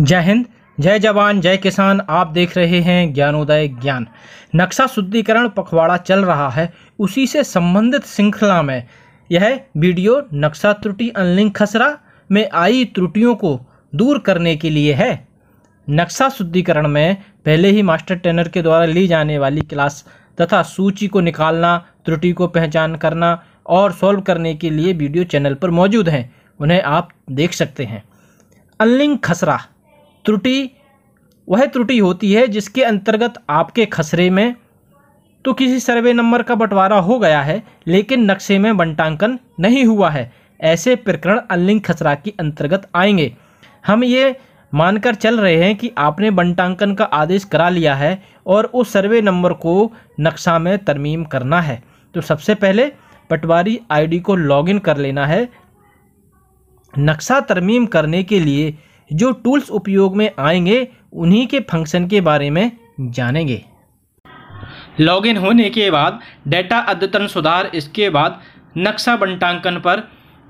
जय हिंद जय जवान जय किसान आप देख रहे हैं ज्ञानोदय ज्ञान नक्शा शुद्धिकरण पखवाड़ा चल रहा है उसी से संबंधित श्रृंखला में यह वीडियो नक्शा त्रुटि अनलिंक खसरा में आई त्रुटियों को दूर करने के लिए है नक्शा शुद्धिकरण में पहले ही मास्टर ट्रेनर के द्वारा ली जाने वाली क्लास तथा सूची को निकालना त्रुटि को पहचान करना और सॉल्व करने के लिए वीडियो चैनल पर मौजूद हैं उन्हें आप देख सकते हैं अनलिंक खसरा त्रुटि वह त्रुटि होती है जिसके अंतर्गत आपके खसरे में तो किसी सर्वे नंबर का बंटवारा हो गया है लेकिन नक्शे में बंटांकन नहीं हुआ है ऐसे प्रकरण अनलिंग खसरा के अंतर्गत आएंगे हम ये मानकर चल रहे हैं कि आपने बंटांकन का आदेश करा लिया है और उस सर्वे नंबर को नक्शा में तरमीम करना है तो सबसे पहले पटवारी आईडी को लॉगिन कर लेना है नक्शा तरमीम करने के लिए जो टूल्स उपयोग में आएंगे उन्हीं के फंक्शन के बारे में जानेंगे लॉगिन होने के बाद डेटा अद्यतन सुधार इसके बाद नक्शा बंटांकन पर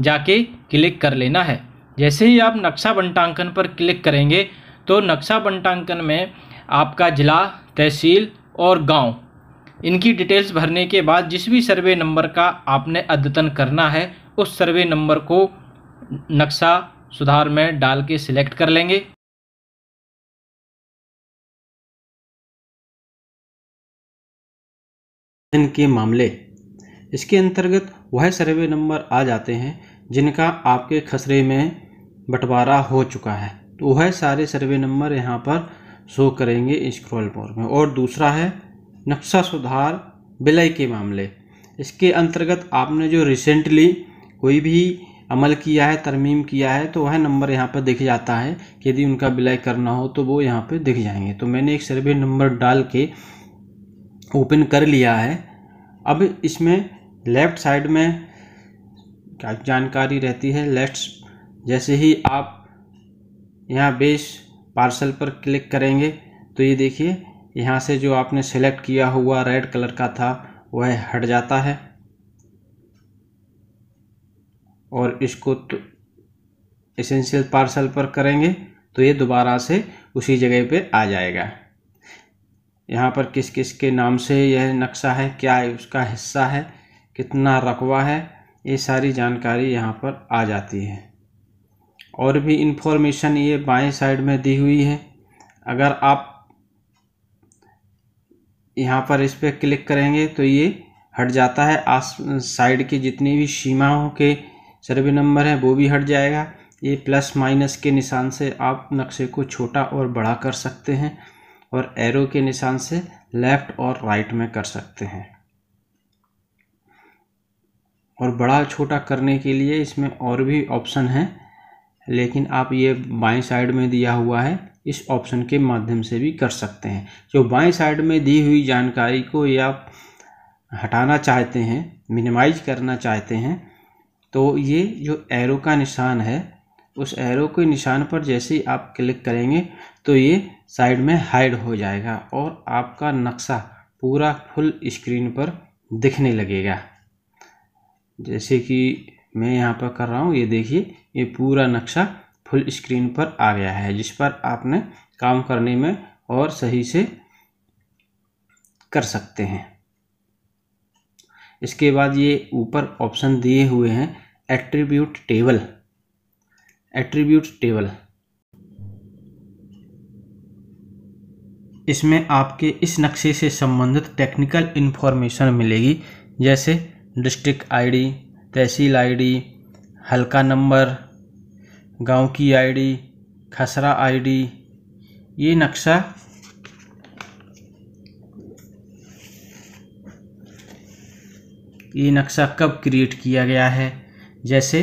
जाके क्लिक कर लेना है जैसे ही आप नक्शा बंटांकन पर क्लिक करेंगे तो नक्शा बंटांकन में आपका ज़िला तहसील और गांव इनकी डिटेल्स भरने के बाद जिस भी सर्वे नंबर का आपने अद्यतन करना है उस सर्वे नंबर को नक्शा सुधार में डाल के सिलेक्ट कर लेंगे के मामले इसके अंतर्गत वह सर्वे नंबर आ जाते हैं जिनका आपके खसरे में बंटवारा हो चुका है तो वह सारे सर्वे नंबर यहाँ पर शो करेंगे स्क्रॉल बोर्ड में और दूसरा है नक्शा सुधार विलय के मामले इसके अंतर्गत आपने जो रिसेंटली कोई भी अमल किया है तरमीम किया है तो वह नंबर यहाँ पर दिख जाता है यदि उनका बिलाई करना हो तो वो यहाँ पर दिख जाएंगे तो मैंने एक सर्वे नंबर डाल के ओपन कर लिया है अब इसमें लेफ़्ट साइड में क्या जानकारी रहती है लेफ्ट जैसे ही आप यहाँ बेस पार्सल पर क्लिक करेंगे तो ये देखिए यहाँ से जो आपने सेलेक्ट किया हुआ रेड कलर का था वह हट जाता है और इसको तो एसेंशियल पार्सल पर करेंगे तो ये दोबारा से उसी जगह पे आ जाएगा यहाँ पर किस किस के नाम से यह नक्शा है क्या है उसका हिस्सा है कितना रकबा है ये सारी जानकारी यहाँ पर आ जाती है और भी इंफॉर्मेशन ये बाएं साइड में दी हुई है अगर आप यहाँ पर इस पर क्लिक करेंगे तो ये हट जाता है आस साइड की जितनी भी सीमाओं के सर्वे नंबर है वो भी हट जाएगा ये प्लस माइनस के निशान से आप नक्शे को छोटा और बड़ा कर सकते हैं और एरो के निशान से लेफ़्ट और राइट में कर सकते हैं और बड़ा छोटा करने के लिए इसमें और भी ऑप्शन हैं लेकिन आप ये बाएं साइड में दिया हुआ है इस ऑप्शन के माध्यम से भी कर सकते हैं जो बाएं साइड में दी हुई जानकारी को ये आप हटाना चाहते हैं मिनिमाइज करना चाहते हैं तो ये जो एरो का निशान है उस एरो के निशान पर जैसे ही आप क्लिक करेंगे तो ये साइड में हाइड हो जाएगा और आपका नक्शा पूरा फुल स्क्रीन पर दिखने लगेगा जैसे कि मैं यहाँ पर कर रहा हूँ ये देखिए ये पूरा नक्शा फुल स्क्रीन पर आ गया है जिस पर आपने काम करने में और सही से कर सकते हैं इसके बाद ये ऊपर ऑप्शन दिए हुए हैं एट्रीब्यूट टेबल एट्रीब्यूट टेबल इसमें आपके इस नक्शे से संबंधित टेक्निकल इन्फॉर्मेशन मिलेगी जैसे डिस्ट्रिक्ट आईडी, तहसील आईडी, हल्का नंबर गांव की आईडी, खसरा आईडी ये नक्शा ये नक्शा कब क्रिएट किया गया है जैसे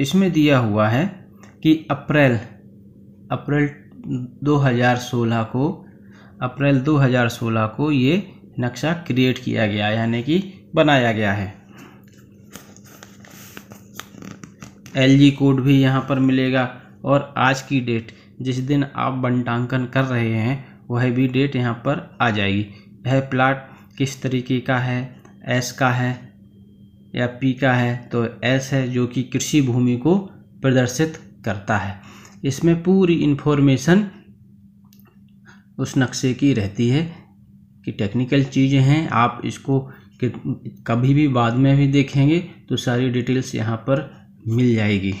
इसमें दिया हुआ है कि अप्रैल अप्रैल 2016 को अप्रैल 2016 को ये नक्शा क्रिएट किया गया यानी कि बनाया गया है एल कोड भी यहाँ पर मिलेगा और आज की डेट जिस दिन आप बंटांकन कर रहे हैं वह भी डेट यहाँ पर आ जाएगी यह प्लाट किस तरीके का है एस का है या पी का है तो एस है जो कि कृषि भूमि को प्रदर्शित करता है इसमें पूरी इन्फॉर्मेशन उस नक्शे की रहती है कि टेक्निकल चीज़ें हैं आप इसको कभी भी बाद में भी देखेंगे तो सारी डिटेल्स यहाँ पर मिल जाएगी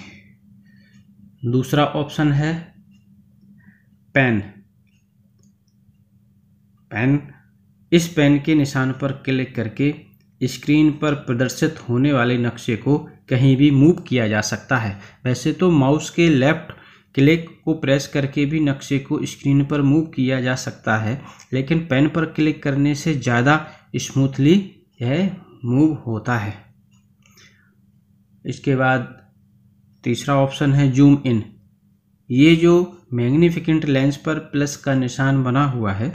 दूसरा ऑप्शन है पेन पेन इस पेन के निशान पर क्लिक करके स्क्रीन पर प्रदर्शित होने वाले नक्शे को कहीं भी मूव किया जा सकता है वैसे तो माउस के लेफ़्ट क्लिक को प्रेस करके भी नक्शे को स्क्रीन पर मूव किया जा सकता है लेकिन पेन पर क्लिक करने से ज़्यादा स्मूथली यह मूव होता है इसके बाद तीसरा ऑप्शन है जूम इन ये जो मैग्निफिकेंट लेंस पर प्लस का निशान बना हुआ है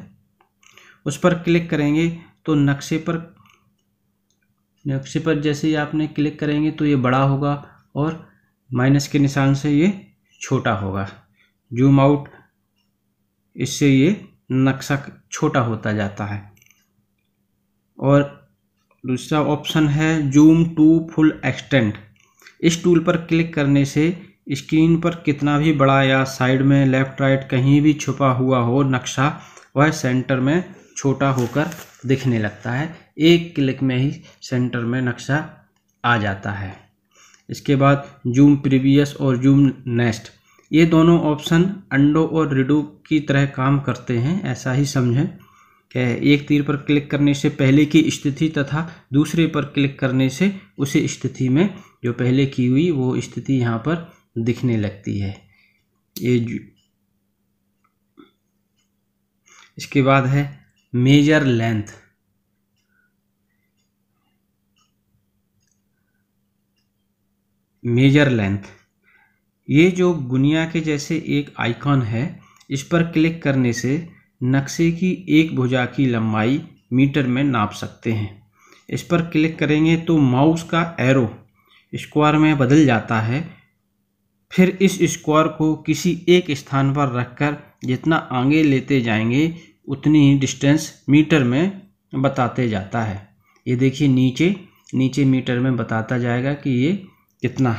उस पर क्लिक करेंगे तो नक्शे पर नक्शे पर जैसे ही आपने क्लिक करेंगे तो ये बड़ा होगा और माइनस के निशान से ये छोटा होगा जूम आउट इससे ये नक्शा छोटा होता जाता है और दूसरा ऑप्शन है जूम टू फुल एक्सटेंड इस टूल पर क्लिक करने से स्क्रीन पर कितना भी बड़ा या साइड में लेफ़्ट राइट कहीं भी छुपा हुआ हो नक्शा वह सेंटर में छोटा होकर दिखने लगता है एक क्लिक में ही सेंटर में नक्शा आ जाता है इसके बाद जूम प्रीवियस और जूम नेक्स्ट ये दोनों ऑप्शन अंडो और रिडो की तरह काम करते हैं ऐसा ही समझें कि एक तीर पर क्लिक करने से पहले की स्थिति तथा दूसरे पर क्लिक करने से उसी स्थिति में जो पहले की हुई वो स्थिति यहाँ पर दिखने लगती है ये इसके बाद है मेजर लेंथ मेजर लेंथ ये जो गुनिया के जैसे एक आइकॉन है इस पर क्लिक करने से नक्शे की एक भुजा की लंबाई मीटर में नाप सकते हैं इस पर क्लिक करेंगे तो माउस का एरो स्क्वायर में बदल जाता है फिर इस स्क्वायर को किसी एक स्थान पर रखकर जितना आगे लेते जाएंगे उतनी ही डिस्टेंस मीटर में बताते जाता है ये देखिए नीचे नीचे मीटर में बताता जाएगा कि ये कितना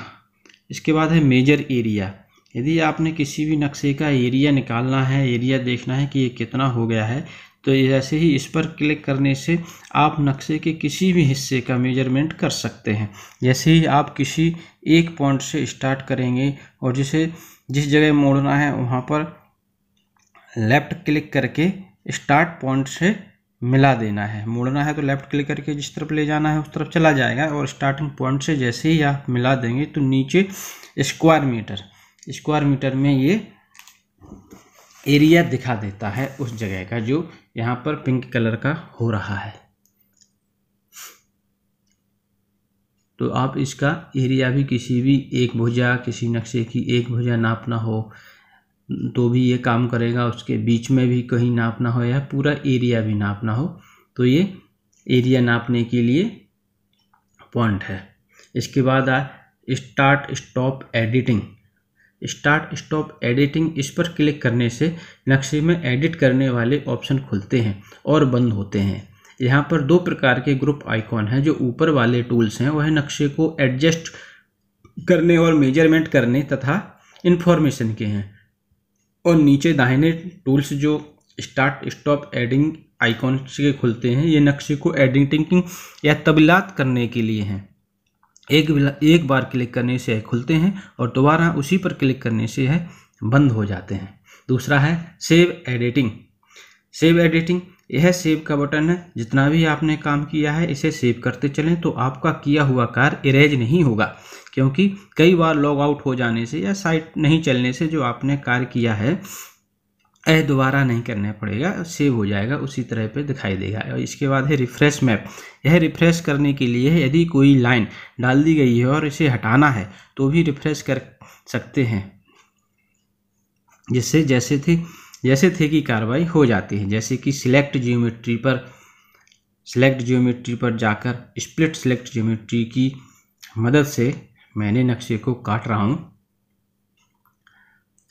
इसके बाद है मेजर एरिया यदि आपने किसी भी नक्शे का एरिया निकालना है एरिया देखना है कि ये कितना हो गया है तो ऐसे ही इस पर क्लिक करने से आप नक्शे के किसी भी हिस्से का मेजरमेंट कर सकते हैं जैसे ही आप किसी एक पॉइंट से स्टार्ट करेंगे और जिसे जिस जगह मोड़ना है वहाँ पर लेफ़्ट क्लिक करके स्टार्ट पॉइंट से मिला देना है मोड़ना है तो लेफ़्ट क्लिक करके जिस तरफ ले जाना है उस तरफ चला जाएगा और स्टार्टिंग पॉइंट से जैसे ही आप मिला देंगे तो नीचे स्क्वायर मीटर स्क्वायर मीटर में ये एरिया दिखा देता है उस जगह का जो यहाँ पर पिंक कलर का हो रहा है तो आप इसका एरिया भी किसी भी एक भुजा किसी नक्शे की एक भुजा नापना हो तो भी ये काम करेगा उसके बीच में भी कहीं नापना हो या पूरा एरिया भी नापना हो तो ये एरिया नापने के लिए पॉइंट है इसके बाद आ start stop editing start stop editing इस पर क्लिक करने से नक्शे में एडिट करने वाले ऑप्शन खुलते हैं और बंद होते हैं यहाँ पर दो प्रकार के ग्रुप आइकॉन हैं जो ऊपर वाले टूल्स हैं वह नक्शे को एडजस्ट करने और मेजरमेंट करने तथा इन्फॉर्मेशन के हैं और नीचे दाहिने टूल्स जो स्टार्ट स्टॉप एडिंग आइकॉन के खुलते हैं ये नक्शे को एडिटिंग या तबीलात करने के लिए हैं एक एक बार क्लिक करने से यह खुलते हैं और दोबारा उसी पर क्लिक करने से यह बंद हो जाते हैं दूसरा है सेव एडिटिंग सेव एडिटिंग यह सेव का बटन है जितना भी आपने काम किया है इसे सेव करते चलें तो आपका किया हुआ कार्य इरेज नहीं होगा क्योंकि कई बार लॉग आउट हो जाने से या साइट नहीं चलने से जो आपने कार्य किया है यह दोबारा नहीं करना पड़ेगा सेव हो जाएगा उसी तरह पे दिखाई देगा और इसके बाद है रिफ्रेश मैप यह रिफ्रेश करने के लिए यदि कोई लाइन डाल दी गई है और इसे हटाना है तो भी रिफ्रेश कर सकते हैं जिससे जैसे थे जैसे थे कि कार्रवाई हो जाती है जैसे कि सिलेक्ट जियोमेट्री पर सिलेक्ट जियोमेट्री पर जाकर स्प्लिट सिलेक्ट जियोमेट्री की मदद से मैंने नक्शे को काट रहा हूँ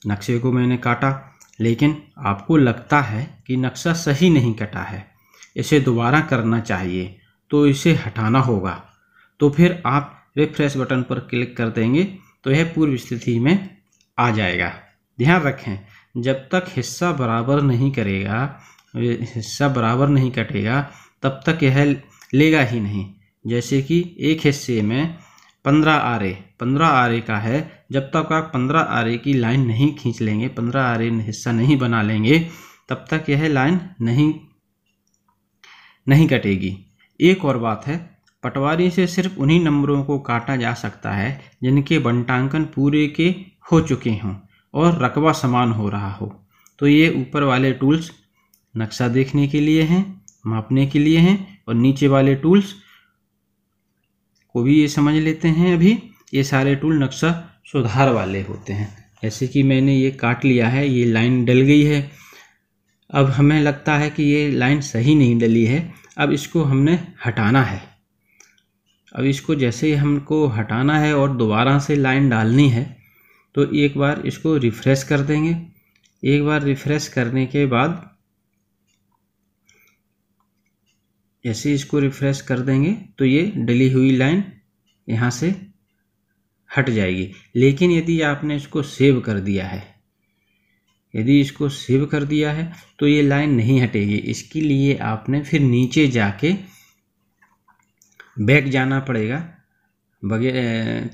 नक्शे को मैंने काटा लेकिन आपको लगता है कि नक्शा सही नहीं कटा है इसे दोबारा करना चाहिए तो इसे हटाना होगा तो फिर आप रिफ्रेश बटन पर क्लिक कर देंगे तो यह पूर्व स्थिति में आ जाएगा ध्यान रखें जब तक हिस्सा बराबर नहीं करेगा हिस्सा बराबर नहीं कटेगा तब तक यह लेगा ही नहीं जैसे कि एक हिस्से में पंद्रह आरे पंद्रह आरे का है जब तक आप पंद्रह आरे की लाइन नहीं खींच लेंगे पंद्रह आरे हिस्सा नहीं बना लेंगे तब तक यह लाइन नहीं नहीं कटेगी एक और बात है पटवारी से सिर्फ उन्हीं नंबरों को काटा जा सकता है जिनके बंटांकन पूरे के हो चुके हों और रकबा समान हो रहा हो तो ये ऊपर वाले टूल्स नक्शा देखने के लिए हैं मापने के लिए हैं और नीचे वाले टूल्स को भी ये समझ लेते हैं अभी ये सारे टूल नक्शा सुधार वाले होते हैं जैसे कि मैंने ये काट लिया है ये लाइन डल गई है अब हमें लगता है कि ये लाइन सही नहीं डली है अब इसको हमने हटाना है अब इसको जैसे ही हमको हटाना है और दोबारा से लाइन डालनी है तो एक बार इसको रिफ़्रेश कर देंगे एक बार रिफ़्रेश करने के बाद ऐसे इसको रिफ्रेश कर देंगे तो ये डली हुई लाइन यहाँ से हट जाएगी लेकिन यदि आपने इसको सेव कर दिया है यदि इसको सेव कर दिया है तो ये लाइन नहीं हटेगी इसके लिए आपने फिर नीचे जाके बैक जाना पड़ेगा बगे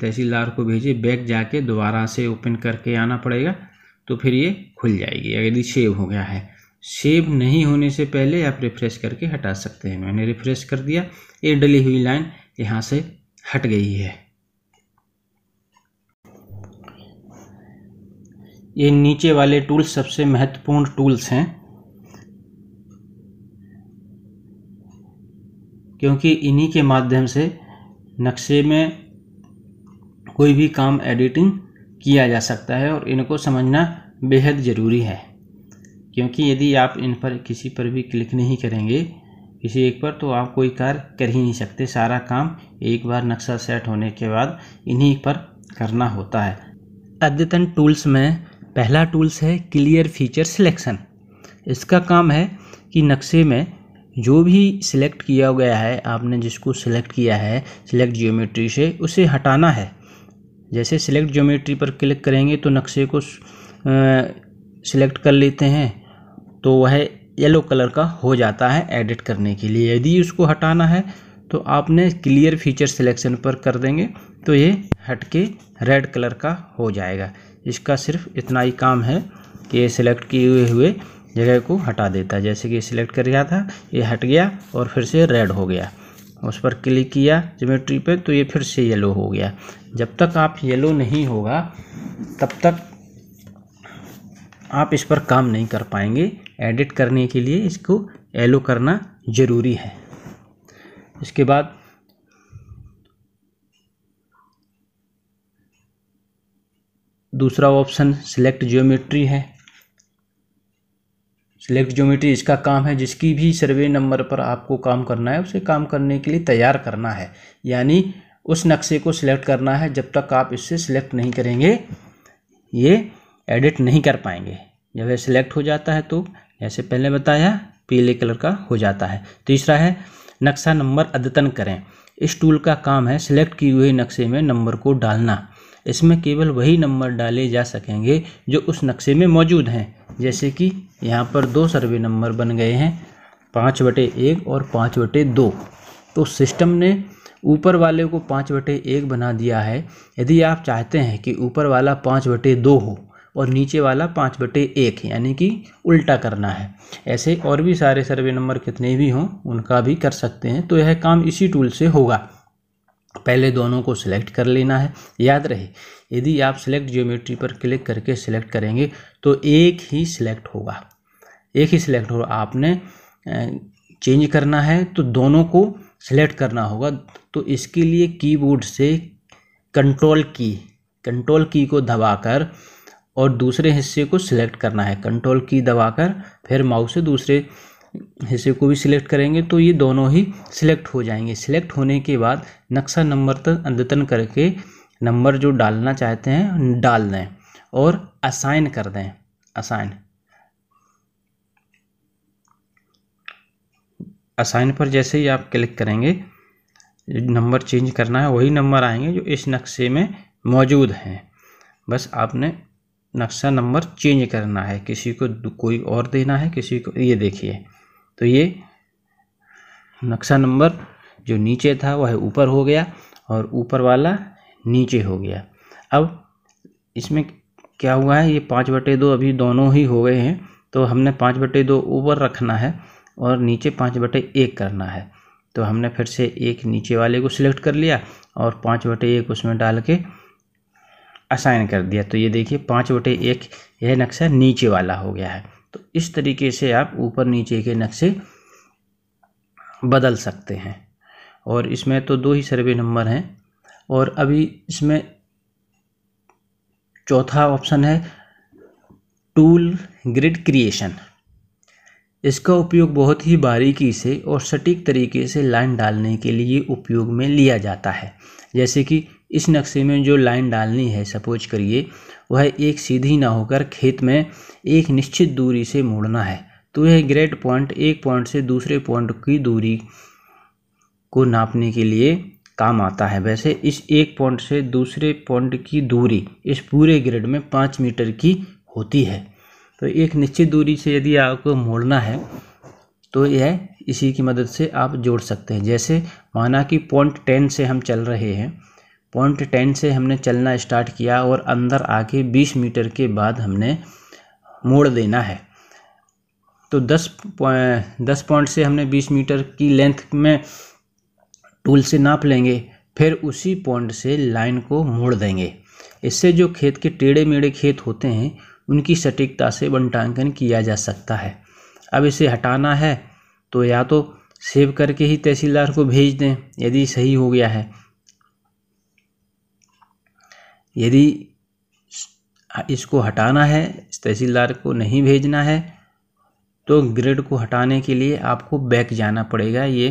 तहसीलदार को भेजिए बैक जाके दोबारा से ओपन करके आना पड़ेगा तो फिर ये खुल जाएगी यदि सेव हो गया है सेव नहीं होने से पहले आप रिफ्रेश करके हटा सकते हैं मैंने रिफ्रेश कर दिया ये डली हुई लाइन यहाँ से हट गई है ये नीचे वाले टूल्स सबसे महत्वपूर्ण टूल्स हैं क्योंकि इन्हीं के माध्यम से नक्शे में कोई भी काम एडिटिंग किया जा सकता है और इनको समझना बेहद ज़रूरी है क्योंकि यदि आप इन पर किसी पर भी क्लिक नहीं करेंगे किसी एक पर तो आप कोई कार्य कर ही नहीं सकते सारा काम एक बार नक्शा सेट होने के बाद इन्हीं पर करना होता है अद्यतन टूल्स में पहला टूल्स है क्लियर फीचर सिलेक्शन इसका काम है कि नक्शे में जो भी सिलेक्ट किया गया है आपने जिसको सिलेक्ट किया है सिलेक्ट जियोमेट्री से उसे हटाना है जैसे सिलेक्ट ज्योमेट्री पर क्लिक करेंगे तो नक्शे को सिलेक्ट कर लेते हैं तो वह येलो कलर का हो जाता है एडिट करने के लिए यदि उसको हटाना है तो आपने क्लियर फीचर सिलेक्शन पर कर देंगे तो ये हट के रेड कलर का हो जाएगा इसका सिर्फ इतना ही काम है कि ये सिलेक्ट किए हुए जगह को हटा देता है जैसे कि सिलेक्ट कर गया था ये हट गया और फिर से रेड हो गया उस पर क्लिक किया जोमेट्री पे तो ये फिर से येलो हो गया जब तक आप येलो नहीं होगा तब तक आप इस पर काम नहीं कर पाएंगे एडिट करने के लिए इसको एलो करना ज़रूरी है इसके बाद दूसरा ऑप्शन सिलेक्ट ज्योमेट्री है सिलेक्ट ज्योमेट्री इसका काम है जिसकी भी सर्वे नंबर पर आपको काम करना है उसे काम करने के लिए तैयार करना है यानी उस नक्शे को सिलेक्ट करना है जब तक आप इससे सिलेक्ट नहीं करेंगे ये एडिट नहीं कर पाएंगे जब यह सिलेक्ट हो जाता है तो जैसे पहले बताया पीले कलर का हो जाता है तीसरा है नक्शा नंबर अद्यतन करें इस टूल का काम है सिलेक्ट किए हुए नक्शे में नंबर को डालना इसमें केवल वही नंबर डाले जा सकेंगे जो उस नक्शे में मौजूद हैं जैसे कि यहाँ पर दो सर्वे नंबर बन गए हैं पाँच बटे एक और पाँच बटे दो तो सिस्टम ने ऊपर वाले को पाँच बटे एक बना दिया है यदि आप चाहते हैं कि ऊपर वाला पाँच बटे दो हो और नीचे वाला पाँच बटे एक यानी कि उल्टा करना है ऐसे और भी सारे सर्वे नंबर कितने भी हों उनका भी कर सकते हैं तो यह काम इसी टूल से होगा पहले दोनों को सिलेक्ट कर लेना है याद रहे यदि आप सिलेक्ट ज्योमेट्री पर क्लिक करके सिलेक्ट करेंगे तो एक ही सिलेक्ट होगा एक ही सिलेक्ट होगा आपने चेंज करना है तो दोनों को सिलेक्ट करना होगा तो इसके लिए कीबोर्ड से कंट्रोल की कंट्रोल की को दबाकर और दूसरे हिस्से को सिलेक्ट करना है कंट्रोल की दबाकर फिर माउस से दूसरे हिस्से को भी सिलेक्ट करेंगे तो ये दोनों ही सिलेक्ट हो जाएंगे सिलेक्ट होने के बाद नक्शा नंबर तक अद्यतन करके नंबर जो डालना चाहते हैं डाल दें और असाइन कर दें असाइन असाइन पर जैसे ही आप क्लिक करेंगे नंबर चेंज करना है वही नंबर आएंगे जो इस नक्शे में मौजूद हैं बस आपने नक्शा नंबर चेंज करना है किसी को कोई और देना है किसी को ये देखिए तो ये नक्शा नंबर जो नीचे था वह ऊपर हो गया और ऊपर वाला नीचे हो गया अब इसमें क्या हुआ है ये पाँच बटे दो अभी दोनों ही हो गए हैं तो हमने पाँच बटे दो ऊपर रखना है और नीचे पाँच बटे एक करना है तो हमने फिर से एक नीचे वाले को सिलेक्ट कर लिया और पाँच बटे एक उसमें डाल के असाइन कर दिया तो ये देखिए पाँच बटे एक यह नक्शा नीचे वाला हो गया है तो इस तरीके से आप ऊपर नीचे के नक्शे बदल सकते हैं और इसमें तो दो ही सर्वे नंबर हैं और अभी इसमें चौथा ऑप्शन है टूल ग्रिड क्रिएशन इसका उपयोग बहुत ही बारीकी से और सटीक तरीके से लाइन डालने के लिए उपयोग में लिया जाता है जैसे कि इस नक्शे में जो लाइन डालनी है सपोज करिए वह एक सीधी ना होकर खेत में एक निश्चित दूरी से मोड़ना है तो यह ग्रेड पॉइंट एक पॉइंट से दूसरे पॉइंट की दूरी को नापने के लिए काम आता है वैसे इस एक पॉइंट से दूसरे पॉइंट की दूरी इस पूरे ग्रेड में पाँच मीटर की होती है तो एक निश्चित दूरी से यदि आपको मोड़ना है तो यह इसी की मदद से आप जोड़ सकते हैं जैसे माना कि पॉइंट टेन से हम चल रहे हैं पॉइंट टेन से हमने चलना स्टार्ट किया और अंदर आके बीस मीटर के बाद हमने मोड़ देना है तो दस दस पॉइंट से हमने बीस मीटर की लेंथ में टूल से नाप लेंगे फिर उसी पॉइंट से लाइन को मोड़ देंगे इससे जो खेत के टेढ़े मेढ़े खेत होते हैं उनकी सटीकता से बंटांकन किया जा सकता है अब इसे हटाना है तो या तो सेव करके ही तहसीलदार को भेज दें यदि सही हो गया है यदि इसको हटाना है तहसीलदार को नहीं भेजना है तो ग्रेड को हटाने के लिए आपको बैक जाना पड़ेगा ये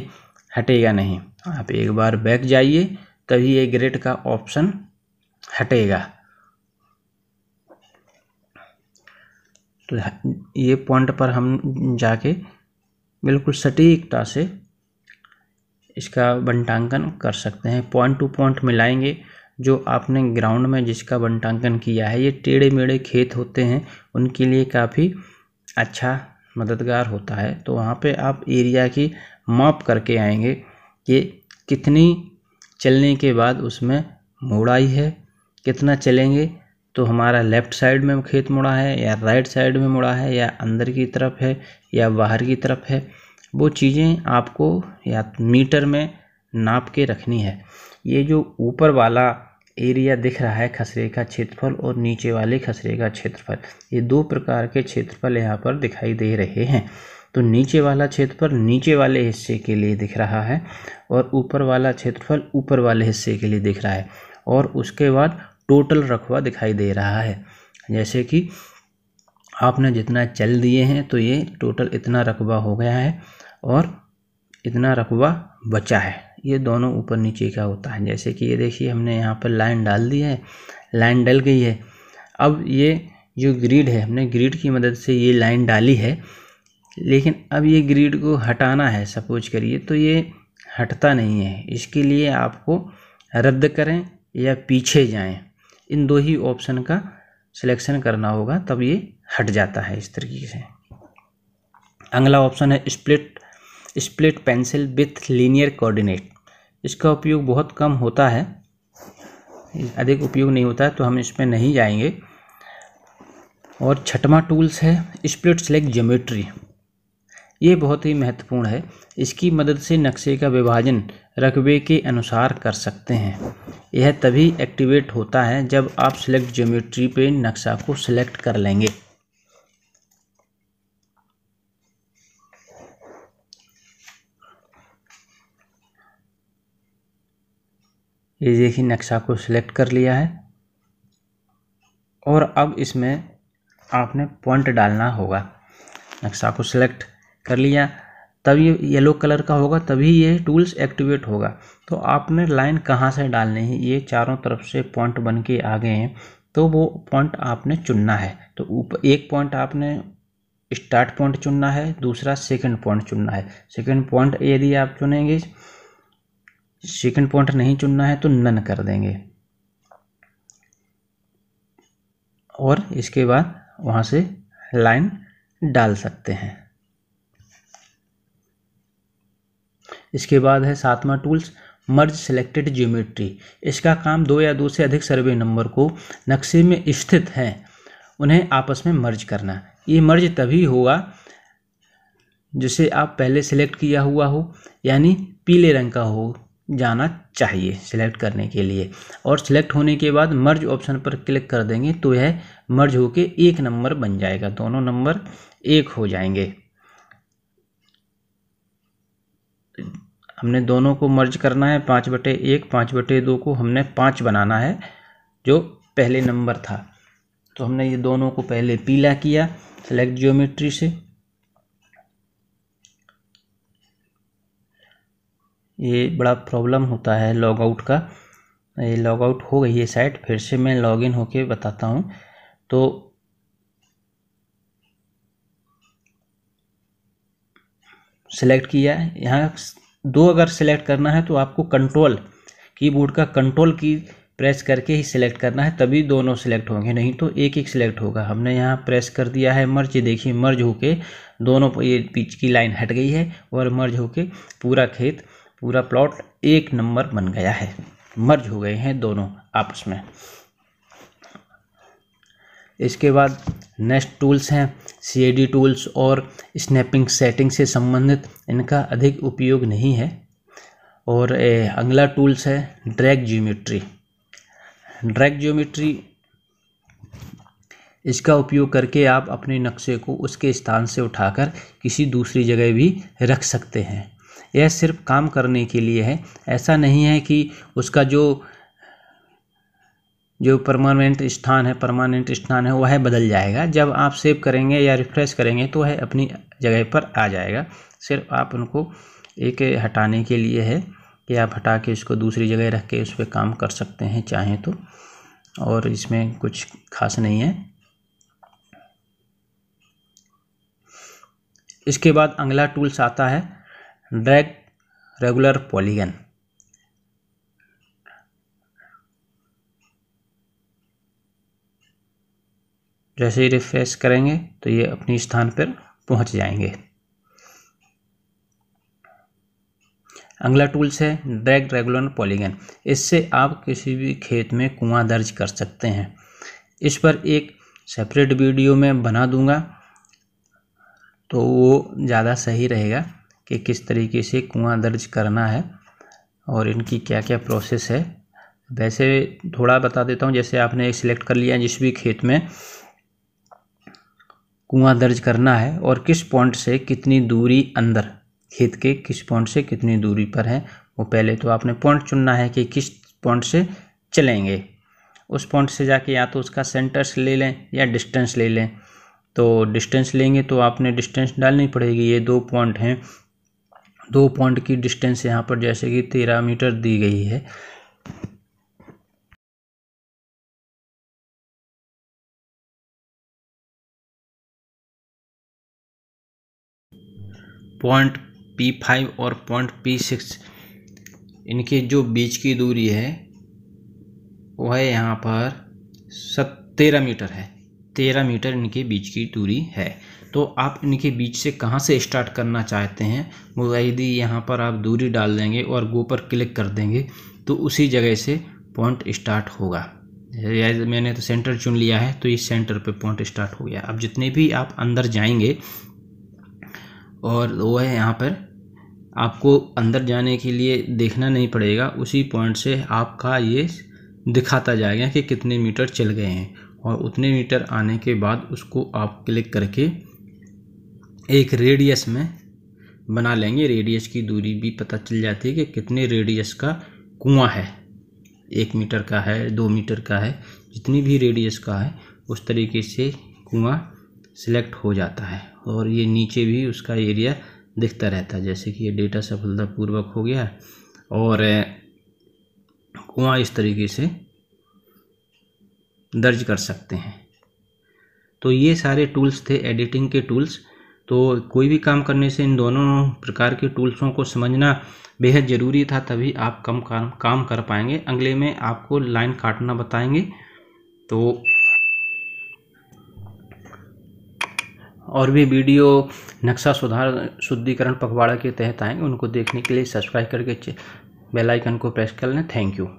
हटेगा नहीं आप एक बार बैक जाइए तभी ये ग्रेड का ऑप्शन हटेगा तो ये पॉइंट पर हम जाके बिल्कुल सटीकता से इसका बंटांकन कर सकते हैं पॉइंट टू पॉइंट मिलाएंगे जो आपने ग्राउंड में जिसका बंटांकन किया है ये टेढ़े मेढ़े खेत होते हैं उनके लिए काफ़ी अच्छा मददगार होता है तो वहाँ पे आप एरिया की माप करके आएंगे कि कितनी चलने के बाद उसमें मोड़ाई है कितना चलेंगे तो हमारा लेफ़्ट साइड में खेत मुड़ा है या राइट साइड में मुड़ा है या अंदर की तरफ है या बाहर की तरफ है वो चीज़ें आपको या मीटर में नाप के रखनी है ये जो ऊपर वाला एरिया दिख रहा है खसरे का क्षेत्रफल और नीचे वाले खसरे का क्षेत्रफल ये दो प्रकार के क्षेत्रफल यहाँ पर दिखाई दे रहे हैं तो नीचे वाला क्षेत्रफल नीचे वाले हिस्से के लिए दिख रहा है और ऊपर वाला क्षेत्रफल ऊपर वाले हिस्से के लिए दिख रहा है और उसके बाद टोटल रकबा दिखाई दे रहा है जैसे कि आपने जितना चल दिए हैं तो ये टोटल इतना रकबा हो गया है और इतना रकबा बचा है ये दोनों ऊपर नीचे का होता है जैसे कि ये देखिए हमने यहाँ पर लाइन डाल दी है लाइन डल गई है अब ये जो ग्रिड है हमने ग्रिड की मदद से ये लाइन डाली है लेकिन अब ये ग्रिड को हटाना है सपोज करिए तो ये हटता नहीं है इसके लिए आपको रद्द करें या पीछे जाएं इन दो ही ऑप्शन का सिलेक्शन करना होगा तब ये हट जाता है इस तरीके से अगला ऑप्शन है split split pencil with linear coordinate इसका उपयोग बहुत कम होता है अधिक उपयोग नहीं होता है तो हम इसमें नहीं जाएंगे और छठवा टूल्स है स्प्लिट सेलेक्ट ज्योमेट्री ये बहुत ही महत्वपूर्ण है इसकी मदद से नक्शे का विभाजन रकबे के अनुसार कर सकते हैं यह तभी एक्टिवेट होता है जब आप सेलेक्ट ज्योमेट्री पे नक्शा को सिलेक्ट कर लेंगे ये देखिए नक्शा को सिलेक्ट कर लिया है और अब इसमें आपने पॉइंट डालना होगा नक्शा को सिलेक्ट कर लिया तब ये येलो कलर का होगा तभी ये टूल्स एक्टिवेट होगा तो आपने लाइन कहाँ से डालनी है ये चारों तरफ से पॉइंट बन के आ गए हैं तो वो पॉइंट आपने चुनना है तो ऊपर एक पॉइंट आपने स्टार्ट पॉइंट चुनना है दूसरा सेकंड पॉइंट चुनना है सेकंड पॉइंट यदि आप चुनेंगे सेकंड पॉइंट नहीं चुनना है तो नन कर देंगे और इसके बाद वहां से लाइन डाल सकते हैं इसके बाद है सातवां टूल्स मर्ज सिलेक्टेड ज्योमेट्री इसका काम दो या दो से अधिक सर्वे नंबर को नक्शे में स्थित हैं उन्हें आपस में मर्ज करना ये मर्ज तभी होगा जिसे आप पहले सिलेक्ट किया हुआ हो यानी पीले रंग का हो जाना चाहिए सिलेक्ट करने के लिए और सिलेक्ट होने के बाद मर्ज ऑप्शन पर क्लिक कर देंगे तो यह मर्ज होके एक नंबर बन जाएगा दोनों नंबर एक हो जाएंगे हमने दोनों को मर्ज करना है पाँच बटे एक पाँच बटे दो को हमने पाँच बनाना है जो पहले नंबर था तो हमने ये दोनों को पहले पीला किया सेलेक्ट ज्योमेट्री से ये बड़ा प्रॉब्लम होता है लॉग आउट का ये लॉग आउट हो गई है साइट फिर से मैं लॉग इन होके बताता हूँ तो सेलेक्ट किया है यहाँ दो अगर सेलेक्ट करना है तो आपको कंट्रोल कीबोर्ड का कंट्रोल की प्रेस करके ही सिलेक्ट करना है तभी दोनों सिलेक्ट होंगे नहीं तो एक एक सिलेक्ट होगा हमने यहाँ प्रेस कर दिया है मर्ज देखिए मर्ज होके दोनों ये पीच की लाइन हट गई है और मर्ज होके पूरा खेत पूरा प्लॉट एक नंबर बन गया है मर्ज हो गए हैं दोनों आपस में इसके बाद नेक्स्ट टूल्स हैं सी टूल्स और स्नैपिंग सेटिंग से संबंधित इनका अधिक उपयोग नहीं है और अगला टूल्स है ड्रैग ज्योमेट्री ड्रैग ज्योमेट्री इसका उपयोग करके आप अपने नक्शे को उसके स्थान से उठाकर किसी दूसरी जगह भी रख सकते हैं यह सिर्फ काम करने के लिए है ऐसा नहीं है कि उसका जो जो परमानेंट स्थान है परमानेंट स्थान है वह बदल जाएगा जब आप सेव करेंगे या रिफ्रेश करेंगे तो वह अपनी जगह पर आ जाएगा सिर्फ आप उनको एक हटाने के लिए है कि आप हटा के इसको दूसरी जगह रख के उस पर काम कर सकते हैं चाहें तो और इसमें कुछ खास नहीं है इसके बाद अंगला टूल्स आता है ड्रैग रेगुलर पॉलीगन जैसे ही रिफ्रेश करेंगे तो ये अपने स्थान पर पहुंच जाएंगे अगला टूल्स है ड्रैग रेगुलर पॉलीगन इससे आप किसी भी खेत में कुआं दर्ज कर सकते हैं इस पर एक सेपरेट वीडियो में बना दूंगा तो वो ज़्यादा सही रहेगा कि किस तरीके से कुआं दर्ज करना है और इनकी क्या क्या प्रोसेस है वैसे थोड़ा बता देता हूँ जैसे आपने सिलेक्ट कर लिया जिस भी खेत में कुआं दर्ज करना है और किस पॉइंट से कितनी दूरी अंदर खेत के किस पॉइंट से कितनी दूरी पर है वो पहले तो आपने पॉइंट चुनना है कि किस पॉइंट से चलेंगे उस पॉइंट से जाके या तो उसका सेंटर्स ले लें या डिस्टेंस ले लें तो डिस्टेंस लेंगे तो आपने डिस्टेंस डालनी पड़ेगी ये दो पॉइंट हैं दो पॉइंट की डिस्टेंस यहाँ पर जैसे कि तेरह मीटर दी गई है पॉइंट पी फाइव और पॉइंट पी सिक्स इनके जो बीच की दूरी है वह यहाँ पर सत तेरह मीटर है तेरह मीटर इनके बीच की दूरी है तो आप इनके बीच से कहाँ से स्टार्ट करना चाहते हैं मुजाहिदी यहाँ पर आप दूरी डाल देंगे और गो पर क्लिक कर देंगे तो उसी जगह से पॉइंट स्टार्ट होगा मैंने तो सेंटर चुन लिया है तो इस सेंटर पे पॉइंट स्टार्ट हो गया अब जितने भी आप अंदर जाएंगे और वो है यहाँ पर आपको अंदर जाने के लिए देखना नहीं पड़ेगा उसी पॉइंट से आपका ये दिखाता जाएगा कि कितने मीटर चल गए हैं और उतने मीटर आने के बाद उसको आप क्लिक करके एक रेडियस में बना लेंगे रेडियस की दूरी भी पता चल जाती है कि कितने रेडियस का कुआं है एक मीटर का है दो मीटर का है जितनी भी रेडियस का है उस तरीके से कुआं सिलेक्ट हो जाता है और ये नीचे भी उसका एरिया दिखता रहता है जैसे कि ये डेटा सफलतापूर्वक हो गया और कुआं इस तरीके से दर्ज कर सकते हैं तो ये सारे टूल्स थे एडिटिंग के टूल्स तो कोई भी काम करने से इन दोनों प्रकार के टूल्सों को समझना बेहद ज़रूरी था तभी आप कम काम काम कर पाएंगे अगले में आपको लाइन काटना बताएंगे तो और भी वीडियो नक्शा सुधार शुद्धिकरण पखवाड़ा के तहत आएंगे उनको देखने के लिए सब्सक्राइब करके बेल आइकन को प्रेस कर लें थैंक यू